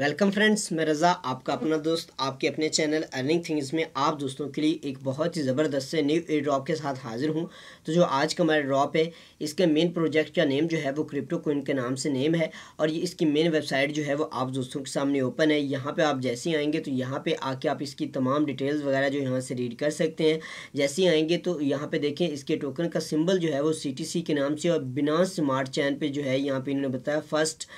welcome friends मैं रज़ा आपका अपना दोस्त आपके अपने चैनल अर्निंग थिंग्स में आप दोस्तों के लिए एक बहुत ही ज़बरदस्त से न्यू एयर ड्रॉप के साथ हाजिर हूं तो जो आज का हमारा ड्रॉप है इसके मेन प्रोजेक्ट का नेम जो है वो क्रिप्टो कोइन के नाम से नेम है और ये इसकी मेन वेबसाइट जो है वो आप दोस्तों के सामने ओपन है यहाँ पर आप जैसे ही आएंगे तो यहाँ पर आके आप इसकी तमाम डिटेल्स वगैरह जो यहाँ से रीड कर सकते हैं जैसे ही आएंगे तो यहाँ पर देखें इसके टोकन का सिम्बल जो है वो सी के नाम से और बिना स्मार्ट चैन पर जो है यहाँ पर इन्होंने बताया फर्स्ट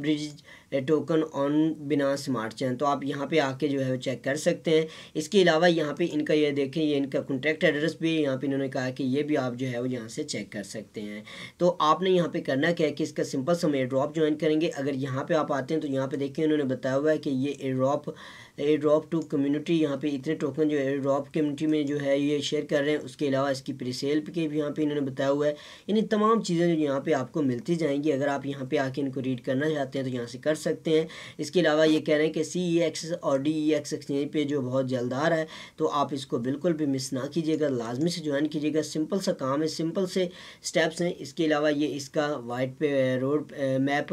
ब्रिज टोकन ऑन बिना स्मार्ट चैन तो आप यहाँ पे आके जो है वो चेक कर सकते हैं इसके अलावा यहाँ पे इनका ये देखें ये इनका कॉन्टैक्ट एड्रेस भी यहाँ पे इन्होंने कहा कि ये भी आप जो है वो यहाँ से चेक कर सकते हैं तो आपने यहाँ पे करना क्या है कि इसका सिंपल सम एयर ड्रॉप ज्वाइन करेंगे अगर यहाँ पर आप आते हैं तो यहाँ पर देखें इन्होंने बताया हुआ है कि ये air drop air drop to community यहाँ पे इतने टोकन जो एयर ड्रॉप कम्युनिटी में जो है ये शेयर कर रहे हैं उसके अलावा इसकी प्रीसेल के भी यहाँ पे इन्होंने बताया हुआ है यानी तमाम चीज़ें जो यहाँ पे आपको मिलती जाएंगी अगर आप यहाँ पे आके इनको रीड करना चाहते हैं तो यहाँ से कर सकते हैं इसके अलावा ये कह रहे हैं कि सी ई एक्स और डी ई एक्स एक्सचेंज पर जो बहुत जल्द आ रहा है तो आप इसको बिल्कुल भी मिस ना कीजिएगा लाजमी से ज्वाइन कीजिएगा सिंपल सा काम है सिंपल से स्टेप्स हैं इसके अलावा ये इसका वाइट पे road map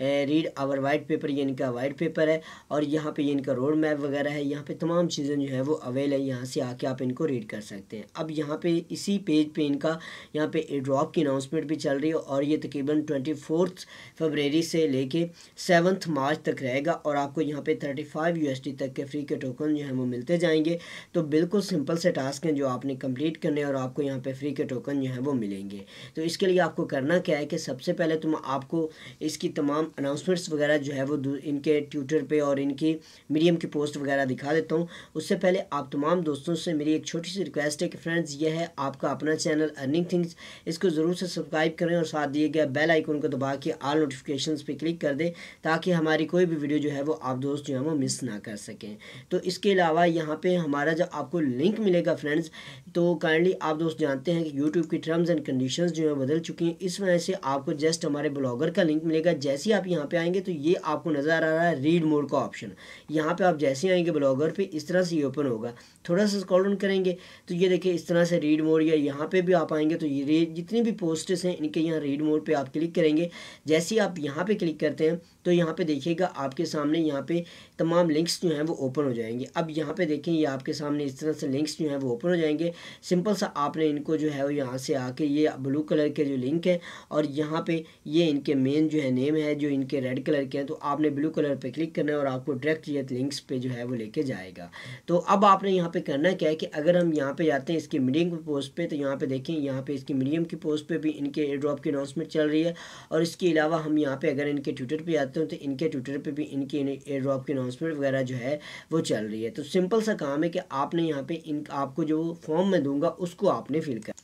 read our white paper ये इनका वाइट पेपर है और यहाँ पर ये इनका रोड मैप वगैरह है यहाँ पे तमाम चीज़ें जो है वो अवेल है यहाँ से आके आप इनको रीड कर सकते हैं अब यहाँ पे इसी पेज पे इनका यहाँ पे ड्रॉप की अनाउंसमेंट भी चल रही है और ये तकरीबन ट्वेंटी फोर्थ फरवरी से लेके सेवन्थ मार्च तक रहेगा और आपको यहाँ पे थर्टी फाइव यू तक के फ्री के टोकन जो है वो मिलते जाएंगे तो बिल्कुल सिंपल से टास्क हैं जो आपने कम्प्लीट करने और आपको यहाँ पर फ्री के टोकन जो है वो मिलेंगे तो इसके लिए आपको करना क्या है कि सबसे पहले तुम तो आपको इसकी तमाम अनाउंसमेंट्स वगैरह जो है वो इनके ट्विटर पर और इनकी मीडियम के पोस्ट वगैरह दिखा देता हूँ उससे पहले आप तमाम दोस्तों से मेरी एक छोटी सी रिक्वेस्ट है कि फ्रेंड्स ये है आपका अपना चैनल अर्निंग थिंग्स इसको ज़रूर से सब्सक्राइब करें और साथ दिए गए बेल आइकन को दबा के आल नोटिफिकेशन पर क्लिक कर दें ताकि हमारी कोई भी वीडियो जो है वो आप दोस्त जो है वो मिस ना कर सकें तो इसके अलावा यहाँ पर हमारा जब आपको लिंक मिलेगा फ्रेंड्स तो काइंडली आप दोस्त जानते हैं कि यूट्यूब की टर्म्स एंड कंडीशन जो है बदल चुकी हैं इस वजह से आपको जस्ट हमारे ब्लॉगर का लिंक मिलेगा जैसे ही आप यहाँ पर आएंगे तो ये आपको नज़र आ रहा है रीड मोड का ऑप्शन यहाँ पे आप आप जैसे आएंगे ब्लॉगर पे इस तरह से ये ओपन होगा थोड़ा सा स्कॉल डाउन करेंगे तो ये देखिए इस तरह से रीड मोड या यहाँ पे भी आप आएंगे तो ये जितनी भी पोस्टर्स हैं इनके यहाँ रीड मोड पे आप क्लिक करेंगे जैसे ही आप यहाँ पे क्लिक करते हैं तो यहाँ पे देखिएगा आपके सामने यहाँ पे तमाम लिंक्स जो हैं वो ओपन हो जाएंगे अब यहाँ पे देखें ये आपके सामने इस तरह से लिंक्स जो हैं वो ओपन हो जाएंगे सिंपल सा आपने इनको जो है वो यहाँ से आके ये ब्लू कलर के जो लिंक हैं और यहाँ पे ये इनके मेन जो है नेम है जो इनके रेड कलर के हैं तो आपने ब्लू कलर पर क्लिक करना है और आपको डायरेक्ट ये लिंक्स पे जो है वो लेके जाएगा तो अब आपने यहाँ पे करना क्या है कि अगर हम यहाँ पे जाते हैं इसके मीडियम की पोस्ट पे तो यहाँ पे देखें यहाँ पे इसकी मीडियम की पोस्ट पे भी इनके एयर ड्रॉप की अनाउंसमेंट चल रही है और इसके अलावा हम यहाँ पे अगर इनके ट्विटर पर आते हैं तो इनके ट्विटर पर भी इनके एयर ड्रॉप की अनाउंसमेंट वगैरह जो है वो चल रही है तो सिंपल सा काम है कि आपने यहाँ पे इन आपको जो फॉर्म मैं दूंगा उसको आपने फिल कर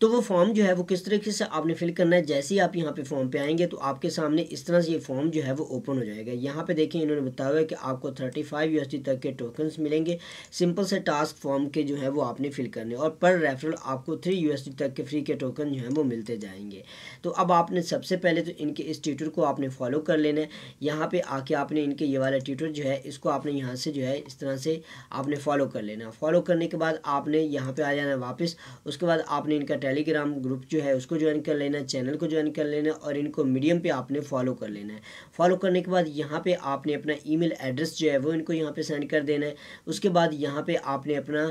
तो वो फॉर्म जो है वो किस तरीके से आपने फिल करना है जैसे ही आप यहाँ पे फॉर्म पे आएंगे तो आपके सामने इस तरह से ये फॉर्म जो है वो ओपन हो जाएगा यहाँ पे देखें इन्होंने बताया हुआ है कि आपको 35 फाइव तक के टोकन्स मिलेंगे सिंपल से टास्क फॉर्म के जो है वो आपने फिल करने और पर रेफरल आपको थ्री यू तक के फ्री के टोकन जो है वो मिलते जाएंगे तो अब आपने सबसे पहले तो इनके इस ट्यूटर को आपने फॉलो कर लेना है यहाँ पर आके आपने इनके ये वाला ट्यूटर जो है इसको आपने यहाँ से जो है इस तरह से आपने फॉलो कर लेना फॉलो करने के बाद आपने यहाँ पर आ जाना वापस उसके बाद आपने इनका टेलीग्राम ग्रुप जो है उसको ज्वाइन कर लेना है चैनल को ज्वाइन कर लेना है और इनको मीडियम पे आपने फॉलो कर लेना है फॉलो करने के बाद यहाँ पे आपने अपना ईमेल एड्रेस जो है वो इनको यहाँ पे सेंड कर देना है उसके बाद यहाँ पे आपने अपना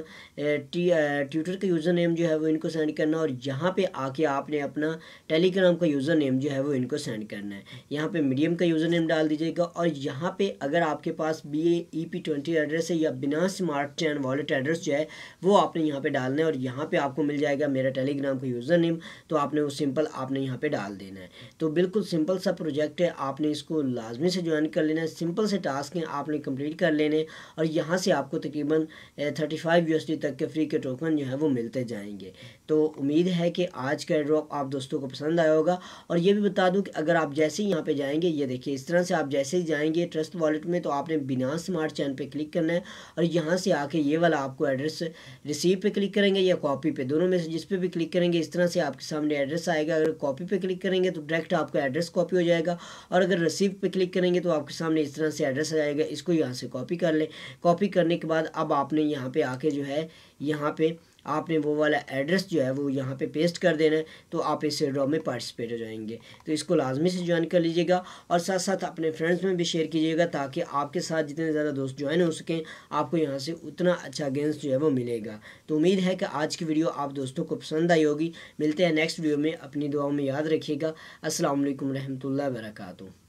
ट्विटर का यूज़र नेम जो है वो इनको सेंड करना है और यहाँ पर आके आपने अपना टेलीग्राम का यूज़र नेम जो है वो इनको सेंड करना है यहाँ पर मीडियम का यूज़र नेम डाल दीजिएगा और यहाँ पर अगर आपके पास B E P twenty address है या बिना स्मार्ट चैन वॉलेट एड्रेस जो है वो आपने यहाँ पर डालना है और यहाँ पर आपको मिल जाएगा मेरा टेलीग्राम इंस्टाग्राम का यूज़र नेम तो आपने वो सिंपल आपने यहाँ पे डाल देना है तो बिल्कुल सिंपल सा प्रोजेक्ट है आपने इसको लाजमी से ज्वाइन कर लेना है सिंपल से टास्क हैं आपने कंप्लीट कर लेने और यहाँ से आपको तकरीबन थर्टी फाइव यू तक के फ्री के टोकन जो है वो मिलते जाएंगे तो उम्मीद है कि आज का ड्रॉप आप दोस्तों को पसंद आया होगा और ये भी बता दूँ कि अगर आप जैसे ही यहाँ पर जाएंगे ये देखिए इस तरह से आप जैसे ही जाएंगे ट्रस्ट वॉलेट में तो आपने बिना स्मार्ट चैन पर क्लिक करना है और यहाँ से आके ये वाला आपको एड्रेस रिसीव पे क्लिक करेंगे या कॉपी पे दोनों में से जिस पे भी क्लिक करेंगे इस तरह से आपके सामने एड्रेस आएगा अगर कॉपी पे क्लिक करेंगे तो डायरेक्ट आपका एड्रेस कॉपी हो जाएगा और अगर रिसीव पे क्लिक करेंगे तो आपके सामने इस तरह से एड्रेस आ जाएगा इसको यहाँ से कॉपी कर लें कॉपी करने के बाद अब आपने यहाँ पर आके जो है यहाँ पर आपने वो वाला एड्रेस जो है वो यहाँ पे पेस्ट कर देना है तो आप इस ड्रॉ में पार्टिसिपेट हो जाएंगे तो इसको लाजमी से ज्वाइन कर लीजिएगा और साथ साथ अपने फ्रेंड्स में भी शेयर कीजिएगा ताकि आपके साथ जितने ज़्यादा दोस्त ज्वाइन हो सकें आपको यहाँ से उतना अच्छा गेंस जो है वो मिलेगा तो उम्मीद है कि आज की वीडियो आप दोस्तों को पसंद आई होगी मिलते हैं नेक्स्ट वीडियो में अपनी दुआओं में याद रखिएगा असलम वरहमल वर्का